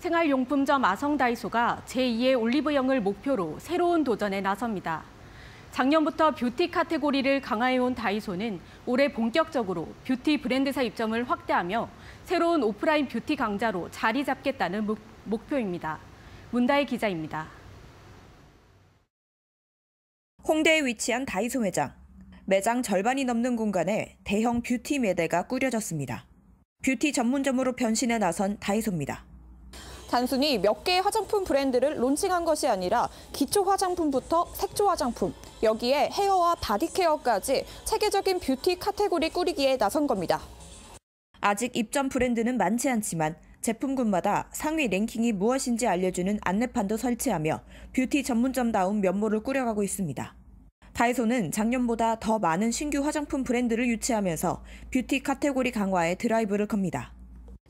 생활용품점 아성다이소가 제2의 올리브영을 목표로 새로운 도전에 나섭니다. 작년부터 뷰티 카테고리를 강화해온 다이소는 올해 본격적으로 뷰티 브랜드사 입점을 확대하며 새로운 오프라인 뷰티 강자로 자리 잡겠다는 목표입니다. 문다혜 기자입니다. 홍대에 위치한 다이소 매장. 매장 절반이 넘는 공간에 대형 뷰티 매대가 꾸려졌습니다. 뷰티 전문점으로 변신에 나선 다이소입니다. 단순히 몇 개의 화장품 브랜드를 론칭한 것이 아니라 기초 화장품부터 색조 화장품, 여기에 헤어와 바디케어까지 체계적인 뷰티 카테고리 꾸리기에 나선 겁니다. 아직 입점 브랜드는 많지 않지만 제품군마다 상위 랭킹이 무엇인지 알려주는 안내판도 설치하며 뷰티 전문점다운 면모를 꾸려가고 있습니다. 다이소는 작년보다 더 많은 신규 화장품 브랜드를 유치하면서 뷰티 카테고리 강화에 드라이브를 겁니다.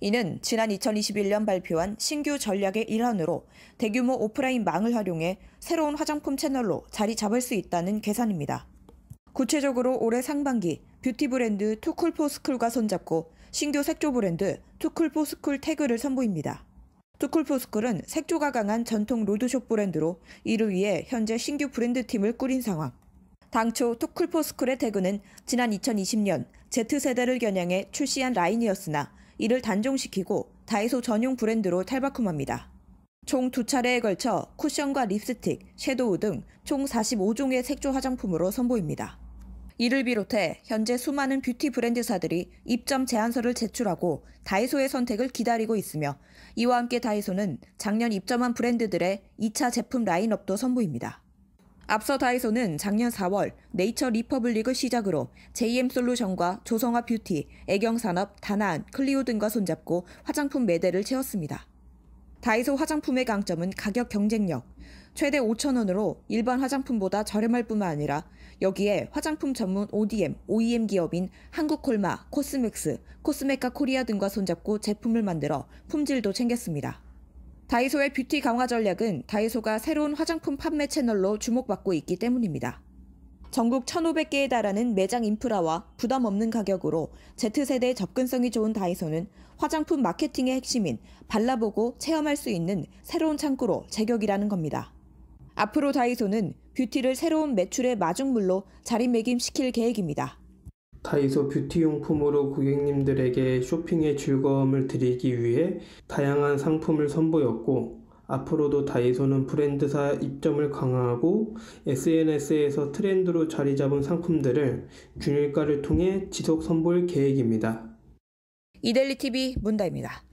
이는 지난 2021년 발표한 신규 전략의 일환으로 대규모 오프라인 망을 활용해 새로운 화장품 채널로 자리 잡을 수 있다는 계산입니다. 구체적으로 올해 상반기 뷰티 브랜드 투쿨포스쿨과 손잡고 신규 색조 브랜드 투쿨포스쿨 태그를 선보입니다. 투쿨포스쿨은 색조가 강한 전통 로드숍 브랜드로 이를 위해 현재 신규 브랜드 팀을 꾸린 상황. 당초 투쿨포스쿨의 태그는 지난 2020년 Z세대를 겨냥해 출시한 라인이었으나 이를 단종시키고 다이소 전용 브랜드로 탈바꿈합니다. 총 두 차례에 걸쳐 쿠션과 립스틱, 섀도우 등 총 45종의 색조 화장품으로 선보입니다. 이를 비롯해 현재 수많은 뷰티 브랜드사들이 입점 제안서를 제출하고 다이소의 선택을 기다리고 있으며 이와 함께 다이소는 작년 입점한 브랜드들의 2차 제품 라인업도 선보입니다. 앞서 다이소는 작년 4월 네이처 리퍼블릭을 시작으로 JM솔루션과 조성화 뷰티, 애경산업, 다나안, 클리오 등과 손잡고 화장품 매대를 채웠습니다. 다이소 화장품의 강점은 가격 경쟁력. 최대 5천원으로 일반 화장품보다 저렴할 뿐만 아니라 여기에 화장품 전문 ODM, OEM 기업인 한국콜마, 코스맥스, 코스메카 코리아 등과 손잡고 제품을 만들어 품질도 챙겼습니다. 다이소의 뷰티 강화 전략은 다이소가 새로운 화장품 판매 채널로 주목받고 있기 때문입니다. 전국 1,500개에 달하는 매장 인프라와 부담 없는 가격으로 Z세대에 접근성이 좋은 다이소는 화장품 마케팅의 핵심인 발라보고 체험할 수 있는 새로운 창구로 제격이라는 겁니다. 앞으로 다이소는 뷰티를 새로운 매출의 마중물로 자리매김시킬 계획입니다. 다이소 뷰티용품으로 고객님들에게 쇼핑의 즐거움을 드리기 위해 다양한 상품을 선보였고, 앞으로도 다이소는 브랜드사 입점을 강화하고 SNS에서 트렌드로 자리 잡은 상품들을 균일가를 통해 지속 선보일 계획입니다. 이델리TV 문다입니다.